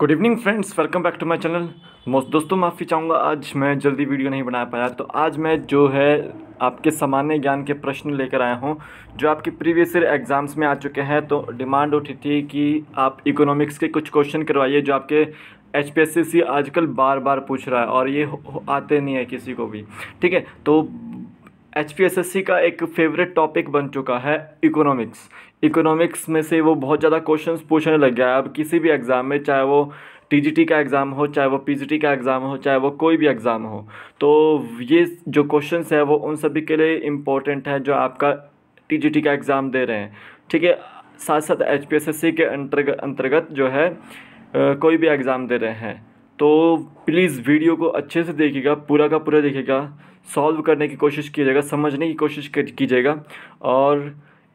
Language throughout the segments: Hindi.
good evening friends welcome back to my channel दोस्तों माफ़ी चाहूँगा आज मैं जल्दी वीडियो नहीं बना पाया तो आज मैं जो है आपके सामान्य ज्ञान के प्रश्न लेकर आया हूँ जो आपके प्रीवियस ईयर एग्ज़ाम्स में आ चुके हैं तो डिमांड उठी थी कि आप इकोनॉमिक्स के कुछ क्वेश्चन करवाइए जो आपके एच पी एस सी आजकल बार बार पूछ रहा है और ये आते नहीं है किसी को भी ठीक है तो एच का एक फेवरेट टॉपिक बन चुका है इकोनॉमिक्स इकोनॉमिक्स में से वो बहुत ज़्यादा क्वेश्चंस पूछने लग गया है अब किसी भी एग्ज़ाम में चाहे वो टी का एग्ज़ाम हो चाहे वो पी का एग्ज़ाम हो चाहे वो कोई भी एग्ज़ाम हो तो ये जो क्वेश्चंस है वो उन सभी के लिए इम्पोर्टेंट है जो आपका टी का एग्ज़ाम दे रहे हैं ठीक है साथ साथ एच के अंतर्गत अंतर्गत जो है कोई भी एग्ज़ाम दे रहे हैं तो प्लीज़ वीडियो को अच्छे से देखिएगा पूरा का पूरा देखिएगा सॉल्व करने की कोशिश कीजिएगा समझने की कोशिश कीजिएगा और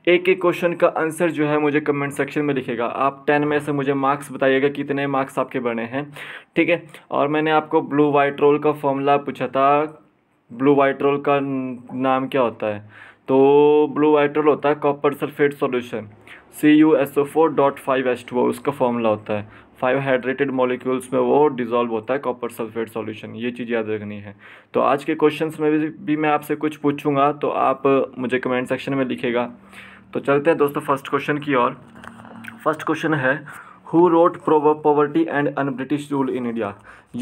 एक एक क्वेश्चन का आंसर जो है मुझे कमेंट सेक्शन में लिखेगा आप टेन में से मुझे मार्क्स बताइएगा कितने मार्क्स आपके बने हैं ठीक है और मैंने आपको ब्लू वाइट रोल का फॉर्मूला पूछा था ब्लू वाइट रोल का नाम क्या होता है तो ब्लू वाइट रोल होता है copper sulphate solution C U S O four dot five S two उसका फॉर्मूला होता है फाइव हाइड्रेटेड मॉलिक्यूल्स में वो डिज़ोल्व होता है कॉपर सल्फेट सॉल्यूशन ये चीज़ याद रखनी है तो आज के क्वेश्चंस में भी, भी मैं आपसे कुछ पूछूंगा तो आप मुझे कमेंट सेक्शन में लिखेगा तो चलते हैं दोस्तों फर्स्ट क्वेश्चन की ओर फर्स्ट क्वेश्चन है who wrote poverty and un British rule in India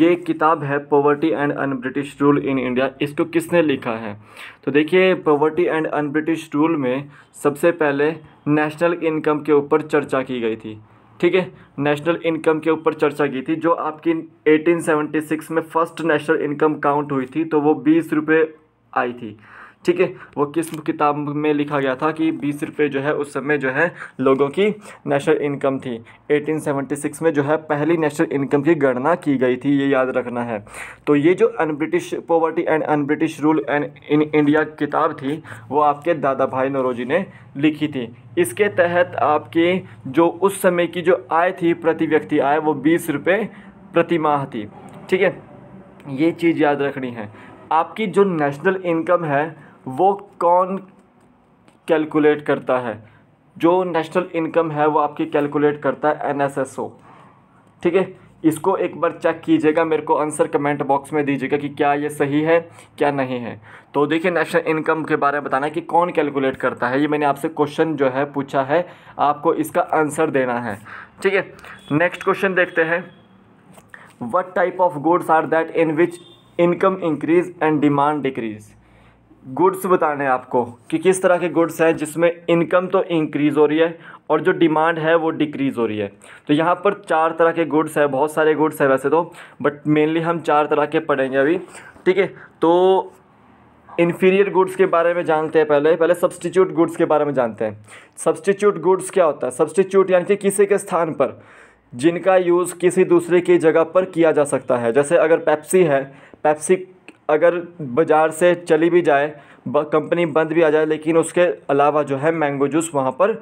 ये एक किताब है poverty and un British rule in India इसको किसने लिखा है तो देखिए poverty and un British rule में सबसे पहले नेशनल इनकम के ऊपर चर्चा की गई थी ठीक है नेशनल इनकम के ऊपर चर्चा की थी जो आपकी 1876 में फर्स्ट नेशनल इनकम काउंट हुई थी तो वो बीस रुपये आई थी ठीक है वो किस किताब में लिखा गया था कि बीस रुपये जो है उस समय जो है लोगों की नेशनल इनकम थी 1876 में जो है पहली नेशनल इनकम की गणना की गई थी ये याद रखना है तो ये जो un British poverty and un British rule and in India किताब थी वो आपके दादा भाई नरोजी ने लिखी थी इसके तहत आपके जो उस समय की जो आय थी प्रति व्यक्ति आय वो बीस रुपये प्रति माह थी ठीक है ये चीज़ याद रखनी है आपकी जो नेशनल इनकम है वो कौन कैलकुलेट करता है जो नेशनल इनकम है वो आपकी कैलकुलेट करता है एन ठीक है इसको एक बार चेक कीजिएगा मेरे को आंसर कमेंट बॉक्स में दीजिएगा कि क्या ये सही है क्या नहीं है तो देखिए नेशनल इनकम के बारे में बताना है कि कौन कैलकुलेट करता है ये मैंने आपसे क्वेश्चन जो है पूछा है आपको इसका आंसर देना है ठीक है नेक्स्ट क्वेश्चन देखते हैं what type of goods are that in which income increase and demand decreases goods बताने हैं आपको कि किस तरह के गुड्स हैं जिसमें इनकम तो इंक्रीज़ हो रही है और जो डिमांड है वो डिक्रीज़ हो रही है तो यहाँ पर चार तरह के गुड्स है बहुत सारे गुड्स हैं वैसे तो बट मेनली हम चार तरह के पढ़ेंगे अभी ठीक है तो इन्फीरियर गुड्स के बारे में जानते हैं पहले पहले सब्सटीट्यूट गुड्स के बारे में जानते हैं सब्सटीट्यूट गुड्स क्या होता है सब्सटीट्यूट यानी कि किसी के स्थान पर जिनका यूज़ किसी दूसरे की जगह पर किया जा सकता है जैसे अगर पेप्सी है पेप्सी अगर बाज़ार से चली भी जाए कंपनी बंद भी आ जाए लेकिन उसके अलावा जो है मैंगो जूस वहाँ पर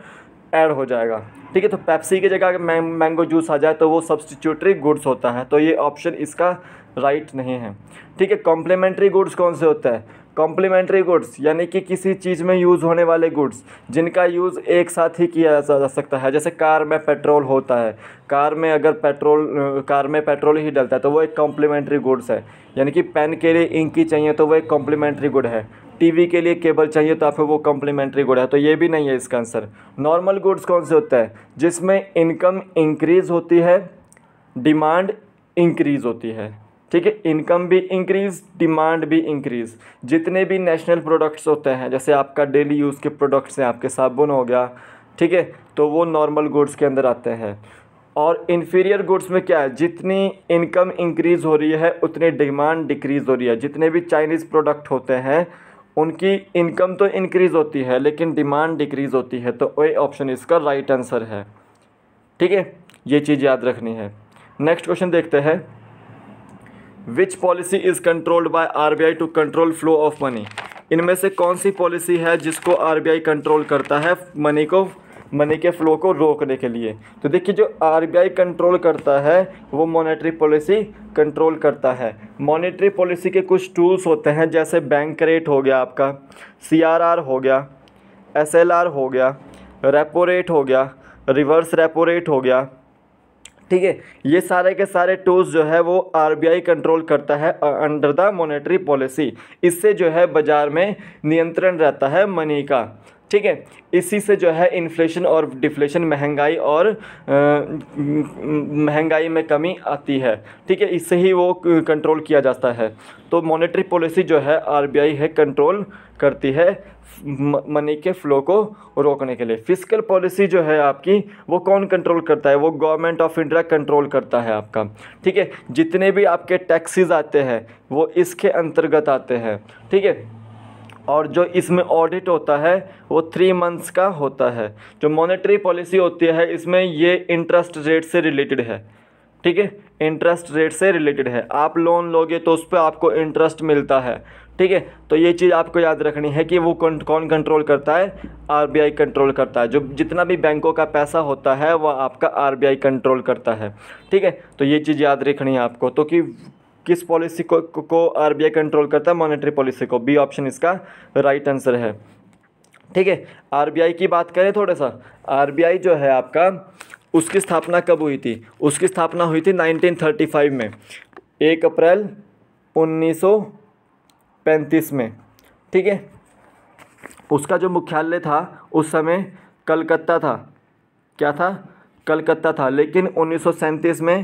ऐड हो जाएगा ठीक है तो पेप्सी की जगह अगर मैंगो जूस आ जाए तो वो सब्सटीट्यूटरी गुड्स होता है तो ये ऑप्शन इसका राइट नहीं है ठीक है कॉम्प्लीमेंट्री गुड्स कौन से होते हैं कॉम्प्लीमेंट्री गुड्स यानी कि किसी चीज़ में यूज़ होने वाले गुड्स जिनका यूज़ एक साथ ही किया जा सकता है जैसे कार में पेट्रोल होता है कार में अगर पेट्रोल कार में पेट्रोल ही डलता है तो वो एक कॉम्प्लीमेंट्री गुड्स है यानी कि पेन के लिए इंक ही चाहिए तो वो एक कॉम्प्लीमेंट्री गुड है टीवी के लिए केबल चाहिए तो आपको वो कॉम्प्लीमेंट्री गुड है तो ये भी नहीं है इसका आंसर नॉर्मल गुड्स कौन से होता है जिसमें इनकम इंक्रीज़ होती है डिमांड इंक्रीज़ होती है ठीक है इनकम भी इंक्रीज डिमांड भी इंक्रीज जितने भी नेशनल प्रोडक्ट्स होते हैं जैसे आपका डेली यूज़ के प्रोडक्ट्स हैं आपके साबुन हो गया ठीक है तो वो नॉर्मल गुड्स के अंदर आते हैं और इन्फीरियर गुड्स में क्या है जितनी इनकम इंक्रीज़ हो रही है उतनी डिमांड डिक्रीज़ हो रही है जितने भी चाइनीज़ प्रोडक्ट होते हैं उनकी इनकम तो इंक्रीज़ होती है लेकिन डिमांड डिक्रीज़ होती है तो वही ऑप्शन इसका राइट आंसर है ठीक है ये चीज़ याद रखनी है नेक्स्ट क्वेश्चन देखते हैं which policy is controlled by RBI to control flow of money इनमें से कौन सी पॉलिसी है जिसको आरबीआई कंट्रोल करता है मनी को मनी के फ्लो को रोकने के लिए तो देखिए जो आरबीआई कंट्रोल करता है वो मॉनेटरी पॉलिसी कंट्रोल करता है मॉनेटरी पॉलिसी के कुछ टूल्स होते हैं जैसे बैंक रेट हो गया आपका सीआरआर हो गया एसएलआर हो गया रेपो रेट हो गया रिवर्स रेपो रेट हो गया ठीक है ये सारे के सारे टूल्स जो है वो आरबीआई कंट्रोल करता है अंडर द मॉनेटरी पॉलिसी इससे जो है बाज़ार में नियंत्रण रहता है मनी का ठीक है इसी से जो है इन्फ्लेशन और डिफ्लेशन महंगाई और महंगाई में कमी आती है ठीक है इससे ही वो कंट्रोल किया जाता है तो मॉनेटरी पॉलिसी जो है आरबीआई है कंट्रोल करती है मनी के फ्लो को रोकने के लिए फिजिकल पॉलिसी जो है आपकी वो कौन कंट्रोल करता है वो गवर्नमेंट ऑफ इंडिया कंट्रोल करता है आपका ठीक है जितने भी आपके टैक्सेस आते हैं वो इसके अंतर्गत आते हैं ठीक है और जो इसमें ऑडिट होता है वो थ्री मंथ्स का होता है जो मॉनेटरी पॉलिसी होती है इसमें ये इंटरेस्ट रेट से रिलेटेड है ठीक है इंटरेस्ट रेट से रिलेटेड है आप लोन लोगे तो उस पर आपको इंटरेस्ट मिलता है ठीक है तो ये चीज़ आपको याद रखनी है कि वो कौन कौन कंट्रोल करता है आरबीआई कंट्रोल करता है जो जितना भी बैंकों का पैसा होता है वह आपका आरबीआई कंट्रोल करता है ठीक है तो ये चीज़ याद रखनी है आपको तो कि किस पॉलिसी को को आरबीआई कंट्रोल करता है मॉनेटरी पॉलिसी को बी ऑप्शन इसका राइट आंसर है ठीक है आरबीआई की बात करें थोड़ा सा आरबीआई जो है आपका उसकी स्थापना कब हुई थी उसकी स्थापना हुई थी 1935 में एक अप्रैल उन्नीस पैंतीस में ठीक है उसका जो मुख्यालय था उस समय कलकत्ता था क्या था कलकत्ता था लेकिन उन्नीस में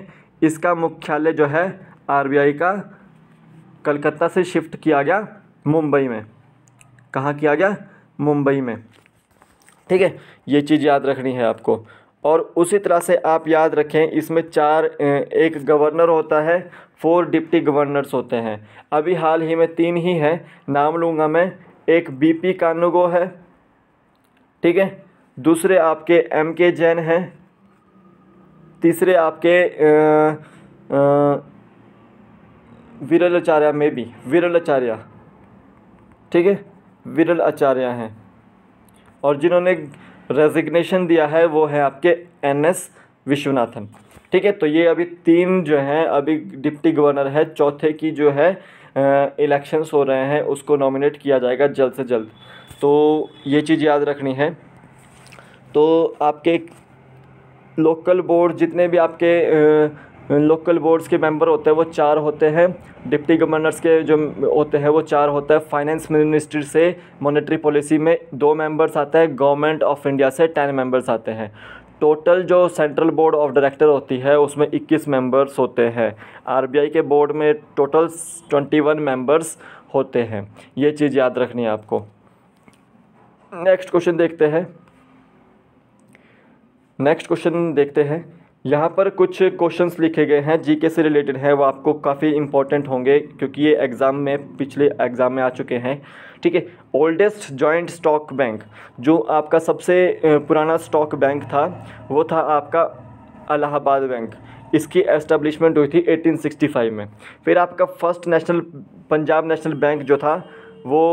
इसका मुख्यालय जो है आरबीआई का कलकत्ता से शिफ्ट किया गया मुंबई में कहाँ किया गया मुंबई में ठीक है ये चीज़ याद रखनी है आपको और उसी तरह से आप याद रखें इसमें चार एक गवर्नर होता है फोर डिप्टी गवर्नर्स होते हैं अभी हाल ही में तीन ही हैं नाम लूँगा मैं एक बी पी कानुगो है ठीक है दूसरे आपके एम के जैन हैं तीसरे आपके आचार्य में भी आचार्य ठीक है विरल आचार्य हैं और जिन्होंने रेजिग्नेशन दिया है वो है आपके एन एस विश्वनाथन ठीक है तो ये अभी तीन जो हैं अभी डिप्टी गवर्नर है चौथे की जो है इलेक्शंस हो रहे हैं उसको नॉमिनेट किया जाएगा जल्द से जल्द तो ये चीज़ याद रखनी है तो आपके लोकल बोर्ड जितने भी आपके लोकल बोर्ड्स के मेंबर होते हैं वो चार होते हैं डिप्टी गवर्नर्स के जो होते हैं वो चार होता है फाइनेंस मिनिस्ट्री से मॉनेटरी पॉलिसी में दो मेंबर्स आते हैं गवर्नमेंट ऑफ इंडिया से टेन मेंबर्स आते हैं टोटल जो सेंट्रल बोर्ड ऑफ डायरेक्टर होती है उसमें 21 मेंबर्स होते हैं आरबीआई के बोर्ड में टोटल 21 मेंबर्स होते हैं ये चीज़ याद रखनी है आपको नेक्स्ट क्वेश्चन देखते हैं नेक्स्ट क्वेश्चन देखते हैं यहाँ पर कुछ क्वेश्चंस लिखे गए हैं जीके से रिलेटेड है वो आपको काफ़ी इंपॉर्टेंट होंगे क्योंकि ये एग्ज़ाम में पिछले एग्ज़ाम में आ चुके हैं ठीक है ओल्डेस्ट जॉइंट स्टॉक बैंक जो आपका सबसे पुराना स्टॉक बैंक था वो था आपका अलाहाबाद बैंक इसकी एस्टेब्लिशमेंट हुई थी 1865 में फिर आपका first national Punjab national bank जो था वो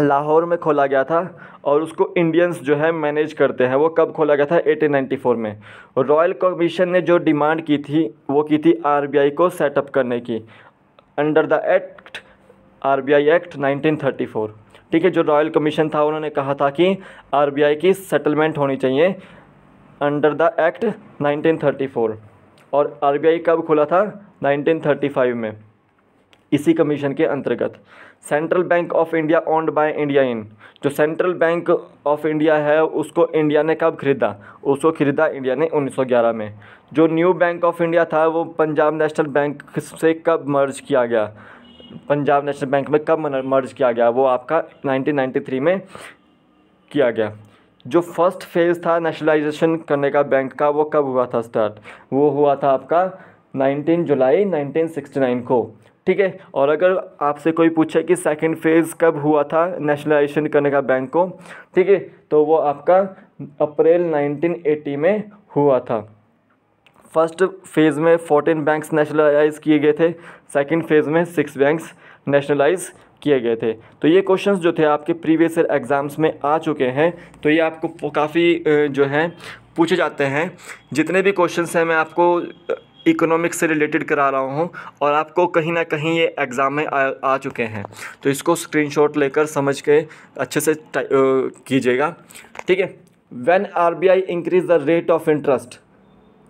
लाहौर में खोला गया था और उसको इंडियंस जो है मैनेज करते हैं वो कब खोला गया था 1894 में रॉयल कमीशन ने जो डिमांड की थी वो की थी आरबीआई को सेटअप करने की under the act RBI act 1934 ठीक है जो रॉयल कमीशन था उन्होंने कहा था कि आरबीआई की सेटलमेंट होनी चाहिए अंडर द एक्ट नाइनटीन और आर कब खुला था नाइनटीन में इसी कमीशन के अंतर्गत central bank of India owned by India इन जो सेंट्रल बैंक ऑफ इंडिया है उसको इंडिया ने कब खरीदा उसको खरीदा इंडिया ने 1911 में जो न्यू बैंक ऑफ इंडिया था वो पंजाब नेशनल बैंक से कब मर्ज किया गया पंजाब नेशनल बैंक में कब मर्ज किया गया वो आपका 1993 में किया गया जो फर्स्ट फेज़ था नेशनलाइजेशन करने का बैंक का वो कब हुआ था स्टार्ट वो हुआ था आपका 19 जुलाई 1969 को ठीक है और अगर आपसे कोई पूछे कि सेकंड फेज़ कब हुआ था नेशनलाइजेशन करने का बैंक को ठीक है तो वो आपका अप्रैल 1980 में हुआ था फर्स्ट फेज़ में फोर्टीन बैंक्स नेशनलाइज किए गए थे सेकंड फेज़ में सिक्स बैंक्स नेशनलाइज किए गए थे तो ये क्वेश्चंस जो थे आपके प्रीवियस ईयर एग्ज़ाम्स में आ चुके हैं तो ये आपको काफ़ी जो है पूछे जाते हैं जितने भी क्वेश्चंस हैं मैं आपको इकोनॉमिक्स से रिलेटेड करा रहा हूँ और आपको कहीं ना कहीं ये एग्ज़ाम में आ, आ चुके हैं तो इसको स्क्रीनशॉट लेकर समझ के अच्छे से कीजिएगा ठीक है B I increase the rate of interest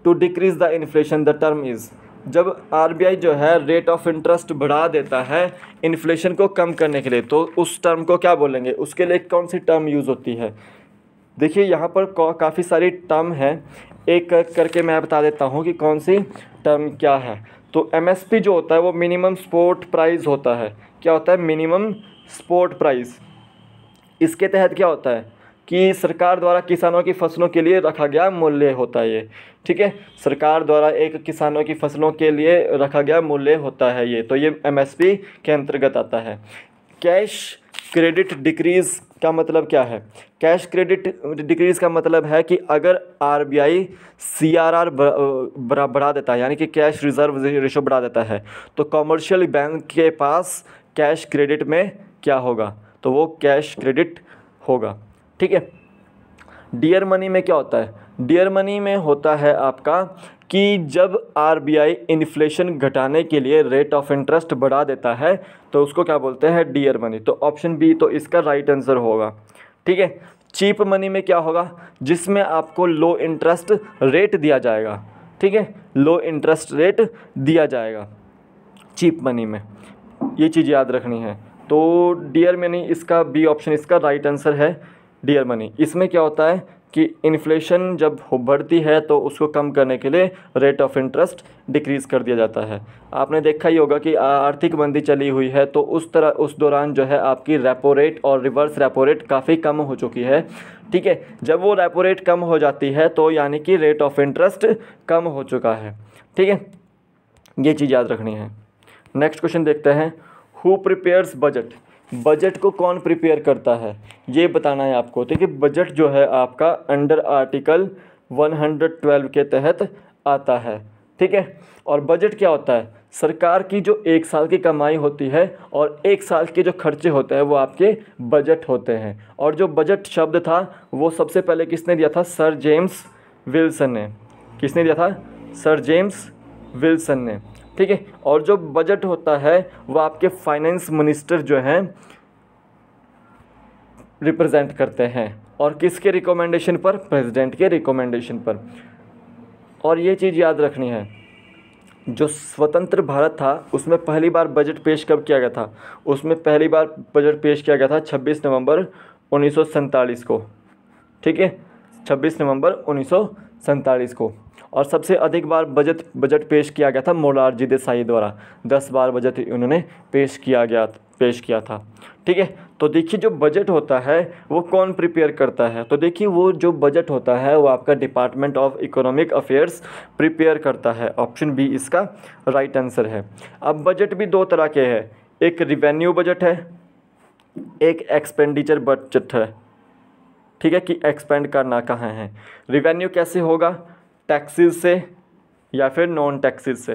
to decrease the inflation the term is जब आर जो है रेट ऑफ इंटरेस्ट बढ़ा देता है इन्फ्लेशन को कम करने के लिए तो उस टर्म को क्या बोलेंगे उसके लिए कौन सी टर्म यूज़ होती है देखिए यहाँ पर काफ़ी सारी टर्म है एक करके मैं बता देता हूँ कि कौन सी टर्म क्या है तो एम जो होता है वो मिनिमम स्पोर्ट प्राइस होता है क्या होता है मिनिमम स्पोर्ट प्राइस इसके तहत क्या होता है कि सरकार द्वारा किसानों की फसलों के लिए रखा गया मूल्य होता है ये ठीक है सरकार द्वारा एक किसानों की फसलों के लिए रखा गया मूल्य होता है ये तो ये एमएसपी के अंतर्गत आता है कैश क्रेडिट डिक्रीज़ का मतलब क्या है कैश क्रेडिट डिक्रीज़ का मतलब है कि अगर R B I C R R बढ़ा बढ़ा देता है यानी कि कैश रिजर्व रेशो बढ़ा देता है तो कॉमर्शियल बैंक के पास कैश क्रेडिट में क्या होगा तो वो कैश क्रेडिट होगा ठीक है डियर मनी में क्या होता है डियर मनी में होता है आपका कि जब आरबीआई इन्फ्लेशन घटाने के लिए रेट ऑफ इंटरेस्ट बढ़ा देता है तो उसको क्या बोलते हैं डियर मनी तो ऑप्शन बी तो इसका राइट आंसर होगा ठीक है चीप मनी में क्या होगा जिसमें आपको लो इंटरेस्ट रेट दिया जाएगा ठीक है लो इंटरेस्ट रेट दिया जाएगा चीप मनी में ये चीज़ याद रखनी है तो डियर मनी इसका बी ऑप्शन इसका राइट आंसर है डियर मनी इसमें क्या होता है कि इन्फ्लेशन जब बढ़ती है तो उसको कम करने के लिए रेट ऑफ इंटरेस्ट डिक्रीज़ कर दिया जाता है आपने देखा ही होगा कि आर्थिक मंदी चली हुई है तो उस तरह उस दौरान जो है आपकी रेपो रेट और रिवर्स रेपो रेट काफ़ी कम हो चुकी है ठीक है जब वो रेपो रेट कम हो जाती है तो यानी कि रेट ऑफ इंटरेस्ट कम हो चुका है ठीक है ये चीज़ याद रखनी है नेक्स्ट क्वेश्चन देखते हैं हु प्रिपेयर्स बजट बजट को कौन प्रिपेयर करता है ये बताना है आपको देखिए बजट जो है आपका अंडर आर्टिकल 112 के तहत आता है ठीक है और बजट क्या होता है सरकार की जो एक साल की कमाई होती है और एक साल के जो खर्चे होते हैं वो आपके बजट होते हैं और जो बजट शब्द था वो सबसे पहले किसने दिया था सर जेम्स विल्सन ने किसने दिया था सर जेम्स विल्सन ने ठीक है और जो बजट होता है वह आपके फाइनेंस मिनिस्टर जो हैं रिप्रेजेंट करते हैं और किसके रिकमेंडेशन पर प्रेसिडेंट के रिकमेंडेशन पर और ये चीज़ याद रखनी है जो स्वतंत्र भारत था उसमें पहली बार बजट पेश कब किया गया था उसमें पहली बार बजट पेश किया गया था 26 नवंबर उन्नीस को ठीक है 26 नवंबर उन्नीस को और सबसे अधिक बार बजट बजट पेश किया गया था मोरारजी देसाई द्वारा दस बार बजट उन्होंने पेश किया गया पेश किया था ठीक है तो देखिए जो बजट होता है वो कौन प्रिपेयर करता है तो देखिए वो जो बजट होता है वो आपका department of economic affairs prepare करता है ऑप्शन बी इसका राइट आंसर है अब बजट भी दो तरह के हैं एक रिवेन्यू बजट है एक एक्सपेंडिचर बजट है ठीक है कि एक्सपेंड करना कहाँ है रिवेन्यू कैसे होगा टैक्सीज से या फिर नॉन टैक्सीज से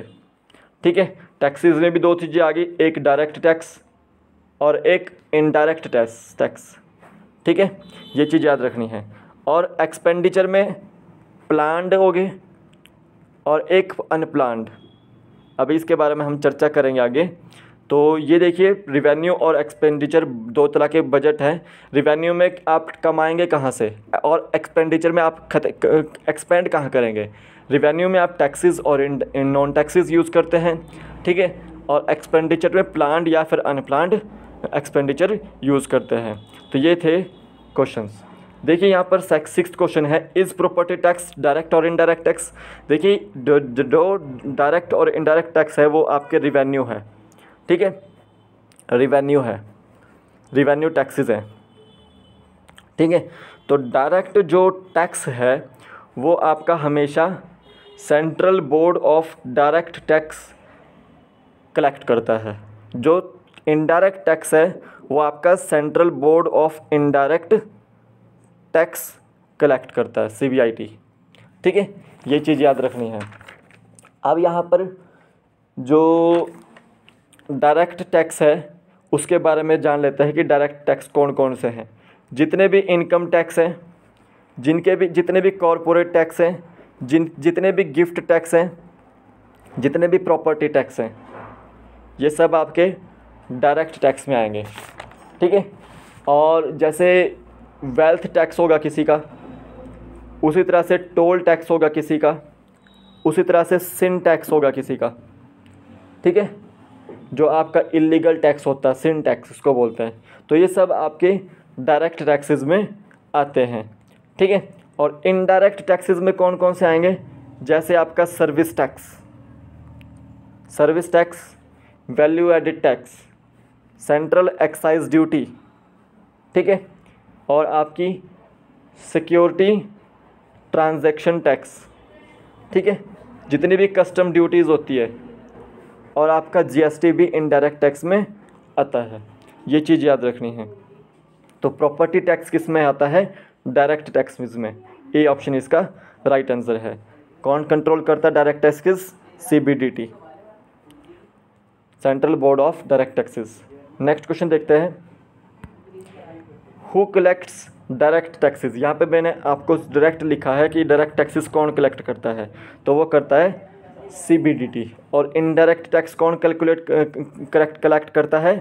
ठीक है टैक्सीज में भी दो चीज़ें आ गई एक डायरेक्ट टैक्स और एक इनडायरेक्ट टैक्स टैक्स ठीक है ये चीज़ याद रखनी है और एक्सपेंडिचर में प्लान्ड हो गए और एक अनप्लान्ड अभी इसके बारे में हम चर्चा करेंगे आगे तो ये देखिए रिवेन्यू और एक्सपेंडिचर दो तरह के बजट हैं रिवेन्यू में आप कमाएंगे कहाँ से और एक्सपेंडिचर में आप एक्सपेंड कहाँ करेंगे रिवेन्यू में आप टैक्सेस और नॉन टैक्सेस यूज़ करते हैं ठीक है और एक्सपेंडिचर में प्लान्ड या फिर अनप्लान्ड एक्सपेंडिचर यूज़ करते हैं तो ये थे क्वेश्चन देखिए यहाँ पर सिक्स क्वेश्चन है इज़ प्रॉपर्टी टैक्स डायरेक्ट और इनडायरेक्ट टैक्स देखिए जो डायरेक्ट और इनडायरेक्ट टैक्स है वो आपके रिवेन्यू है ठीक है रिवेन्यू है रिवेन्यू टैक्सेस हैं ठीक है तो डायरेक्ट जो टैक्स है वो आपका हमेशा central board of direct tax collect करता है जो इनडायरेक्ट टैक्स है वो आपका central board of indirect tax collect करता है सीबीआईटी ठीक है ये चीज़ याद रखनी है अब यहाँ पर जो डायरेक्ट टैक्स है उसके बारे में जान लेते हैं कि डायरेक्ट टैक्स कौन कौन से हैं जितने भी इनकम टैक्स हैं जिनके भी जितने भी कॉरपोरेट टैक्स हैं जिन जितने भी गिफ्ट टैक्स हैं जितने भी प्रॉपर्टी टैक्स हैं ये सब आपके डायरेक्ट टैक्स में आएंगे ठीक है और जैसे वेल्थ टैक्स होगा किसी का उसी तरह से टोल टैक्स होगा किसी का उसी तरह से सिन टैक्स होगा किसी का ठीक है जो आपका इलीगल टैक्स होता है सिन टैक्स उसको बोलते हैं तो ये सब आपके डायरेक्ट टैक्सेस में आते हैं ठीक है और इनडायरेक्ट टैक्सेस में कौन कौन से आएंगे जैसे आपका service tax service tax value added tax central excise duty ठीक है और आपकी सिक्योरिटी ट्रांजैक्शन टैक्स ठीक है जितनी भी कस्टम ड्यूटीज़ होती है और आपका जीएसटी भी इनडायरेक्ट टैक्स में आता है ये चीज़ याद रखनी है तो प्रॉपर्टी टैक्स किस में आता है डायरेक्ट टैक्स में ए ऑप्शन इसका राइट आंसर है कौन कंट्रोल करता है डायरेक्ट टैक्स किस C central board of direct taxes next question देखते हैं हु कलेक्ट्स डायरेक्ट टैक्सेस यहाँ पे मैंने आपको डायरेक्ट लिखा है कि डायरेक्ट टैक्सेस कौन कलेक्ट करता है तो वो करता है सी और इनडायरेक्ट टैक्स कौन कैलकुलेट करेक्ट कलेक्ट करता है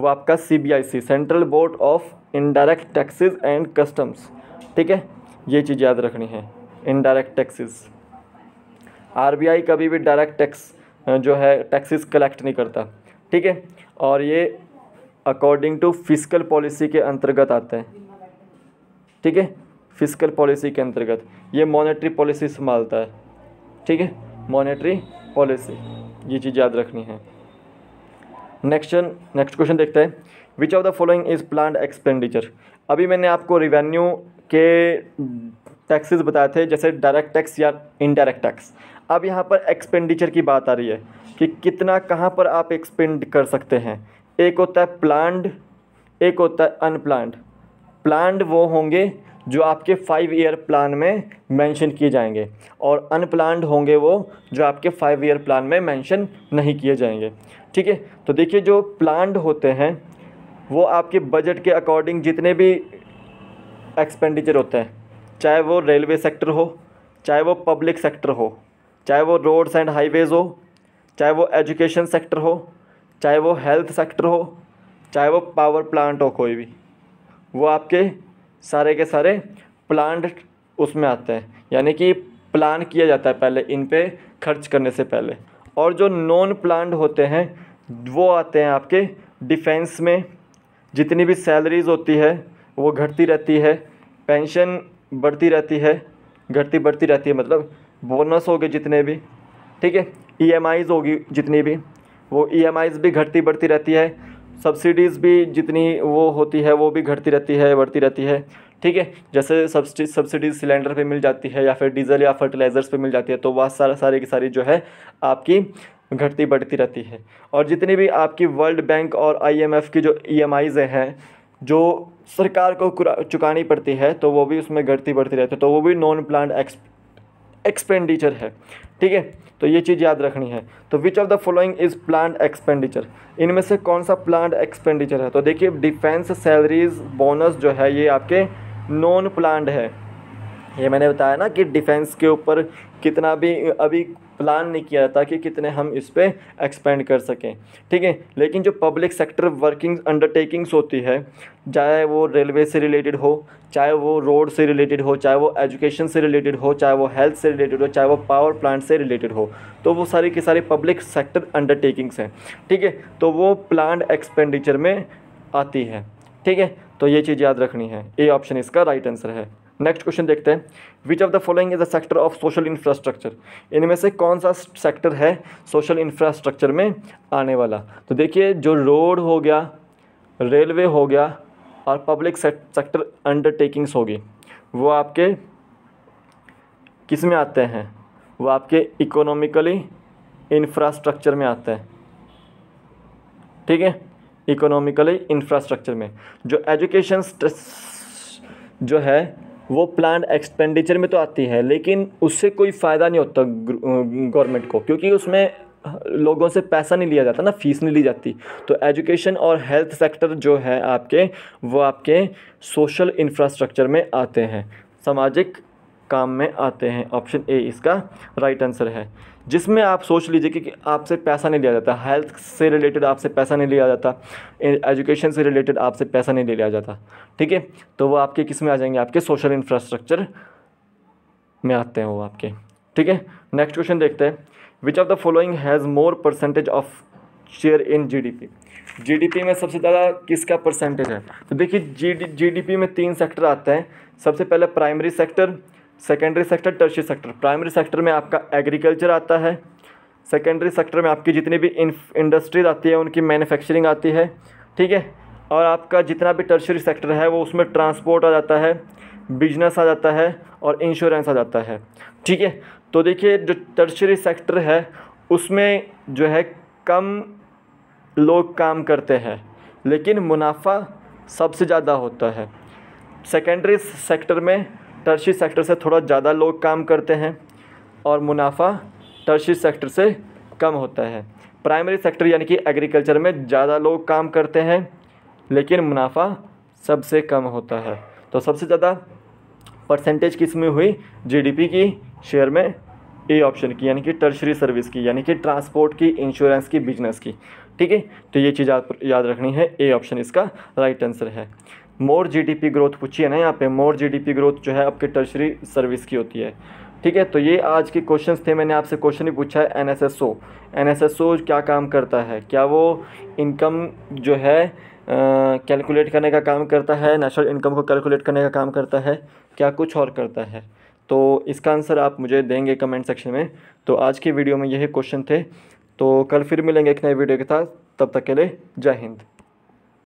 वो आपका C central board of indirect taxes and customs ठीक है ये चीज़ याद रखनी है इनडायरेक्ट टैक्सेस आरबीआई कभी भी डायरेक्ट टैक्स जो है टैक्सेस कलेक्ट नहीं करता ठीक है और ये अकॉर्डिंग टू फिजिकल पॉलिसी के अंतर्गत आते हैं ठीक है फिजिकल पॉलिसी के अंतर्गत ये मॉनेटरी पॉलिसी संभालता है ठीक है मॉनेटरी पॉलिसी ये चीज़ याद रखनी है नेक्स्ट नेक्स्ट क्वेश्चन देखते हैं which of the following is plan expenditure अभी मैंने आपको रिवेन्यू के टैक्सेस बताए थे जैसे डायरेक्ट टैक्स या इनडायरेक्ट टैक्स अब यहाँ पर एक्सपेंडिचर की बात आ रही है कि कितना कहाँ पर आप एक्सपेंड कर सकते हैं एक होता है प्लान्ड एक होता है अनप्लान्ड प्लान्ड वो होंगे जो आपके फाइव ईयर प्लान में मेंशन किए जाएंगे और अनप्लान्ड होंगे वो जो आपके फाइव ईयर प्लान में मेंशन नहीं किए जाएंगे ठीक है तो देखिए जो प्लान्ड होते हैं वो आपके बजट के अकॉर्डिंग जितने भी एक्सपेंडिचर होते हैं चाहे वो रेलवे सेक्टर हो चाहे वो पब्लिक सेक्टर हो चाहे वो रोड्स एंड हाईवेज़ हो चाहे वो एजुकेशन सेक्टर हो चाहे वो हेल्थ सेक्टर हो चाहे वो पावर प्लांट हो कोई भी वो आपके सारे के सारे प्लांट उसमें आते हैं यानी कि प्लान किया जाता है पहले इन पे खर्च करने से पहले और जो नॉन प्लान्ड होते हैं वो आते हैं आपके डिफेंस में जितनी भी सैलरीज होती है वो घटती रहती है पेंशन बढ़ती रहती है घटती बढ़ती रहती है मतलब बोनस हो गए जितने भी ठीक है ई e होगी जितनी भी वो ई e भी घटती बढ़ती रहती है सब्सिडीज़ भी जितनी वो होती है वो भी घटती रहती है बढ़ती रहती है ठीक है जैसे सब्सिडी सब्सिडीज सिलेंडर पे मिल जाती है या फिर डीजल या फर्टिलाइज़र्स पे मिल जाती है तो वह सारा सारी की सारी जो है आपकी घटती बढ़ती रहती है और जितनी भी आपकी वर्ल्ड बैंक और आईएमएफ की जो ई e हैं जो सरकार को चुकानी पड़ती है तो वो भी उसमें घटती बढ़ती रहती है तो वो भी नॉन प्लान एक्स एक्सपेंडिचर है ठीक है तो ये चीज़ याद रखनी है तो which of the following is planned expenditure इनमें से कौन सा प्लान्ड एक्सपेंडिचर है तो देखिए डिफेंस सैलरीज बोनस जो है ये आपके नॉन प्लान्ड है ये मैंने बताया ना कि डिफेंस के ऊपर कितना भी अभी प्लान नहीं किया ताकि कि कितने हम इस पर एक्सपेंड कर सकें ठीक है लेकिन जो पब्लिक सेक्टर वर्किंग अंडरटेकिंग्स होती है चाहे वो रेलवे से रिलेटेड हो चाहे वो रोड से रिलेटेड हो चाहे वो एजुकेशन से रिलेटेड हो चाहे वो हेल्थ से रिलेटेड हो चाहे वो पावर प्लांट से रिलेटेड हो तो वो सारी की सारी पब्लिक सेक्टर अंडरटेकिंग्स हैं ठीक है तो वो प्लान एक्सपेंडिचर में आती है ठीक है तो ये चीज़ याद रखनी है ए ऑप्शन इसका राइट आंसर है नेक्स्ट क्वेश्चन देखते हैं which of the following is the sector of social infrastructure इनमें से कौन सा सेक्टर है सोशल इंफ्रास्ट्रक्चर में आने वाला तो देखिए जो रोड हो गया रेलवे हो गया और पब्लिक सेक्टर अंडरटेकिंग्स होगी वो आपके किस में आते हैं वो आपके इकोनॉमिकली इंफ्रास्ट्रक्चर में आते हैं ठीक है इकोनॉमिकली इंफ्रास्ट्रक्चर में जो एजुकेशन जो है वो प्लान एक्सपेंडिचर में तो आती है लेकिन उससे कोई फ़ायदा नहीं होता गवर्नमेंट को क्योंकि उसमें लोगों से पैसा नहीं लिया जाता ना फीस नहीं ली जाती तो एजुकेशन और हेल्थ सेक्टर जो है आपके वो आपके सोशल इंफ्रास्ट्रक्चर में आते हैं सामाजिक काम में आते हैं ऑप्शन ए इसका राइट आंसर है जिसमें आप सोच लीजिए कि, कि आपसे पैसा नहीं लिया जाता हेल्थ से रिलेटेड आपसे पैसा नहीं लिया जाता एजुकेशन से रिलेटेड आपसे पैसा नहीं लिया जाता ठीक है तो वो आपके किस में आ जाएंगे आपके सोशल इंफ्रास्ट्रक्चर में आते हैं वो आपके ठीक है नेक्स्ट क्वेश्चन देखते हैं which of the following has more percentage of share in GDP GDP में सबसे ज़्यादा किसका परसेंटेज है तो देखिए जीडीपी में तीन सेक्टर आते हैं सबसे पहले primary sector secondary sector tertiary sector primary sector में आपका एग्रीकल्चर आता है सेकेंडरी सेक्टर में आपकी जितनी भी इंडस्ट्रीज आती है उनकी मैन्युफैक्चरिंग आती है ठीक है और आपका जितना भी टर्शरी सेक्टर है वो उसमें ट्रांसपोर्ट आ जाता है बिजनेस आ जाता है और इंश्योरेंस आ जाता है ठीक है तो देखिए जो टर्शरी सेक्टर है उसमें जो है कम लोग काम करते हैं लेकिन मुनाफा सबसे ज़्यादा होता है सेकेंडरी सेक्टर में टर्शी सेक्टर से थोड़ा ज़्यादा लोग काम करते हैं और मुनाफा टर्शी सेक्टर से कम होता है प्राइमरी सेक्टर यानी कि एग्रीकल्चर में ज़्यादा लोग काम करते हैं लेकिन मुनाफा सबसे कम होता है तो सबसे ज़्यादा परसेंटेज किस में हुई जीडीपी की शेयर में ए ऑप्शन की यानी कि टर्शरी सर्विस की यानी कि ट्रांसपोर्ट की इंश्योरेंस की बिजनेस की ठीक है तो ये चीज़ याद रखनी है ए ऑप्शन इसका राइट आंसर है मोर जीडीपी ग्रोथ पूछिए ना यहाँ पे मोर जीडीपी ग्रोथ जो है आपके टर्शरी सर्विस की होती है ठीक है तो ये आज के क्वेश्चंस थे मैंने आपसे क्वेश्चन ही पूछा है N S S O N S S O क्या काम करता है क्या वो इनकम जो है कैलकुलेट करने का काम करता है नेशनल इनकम को कैलकुलेट करने का काम करता है क्या कुछ और करता है तो इसका आंसर आप मुझे देंगे कमेंट सेक्शन में तो आज की वीडियो में यही क्वेश्चन थे तो कल फिर मिलेंगे एक नए वीडियो के साथ तब तक के लिए जय हिंद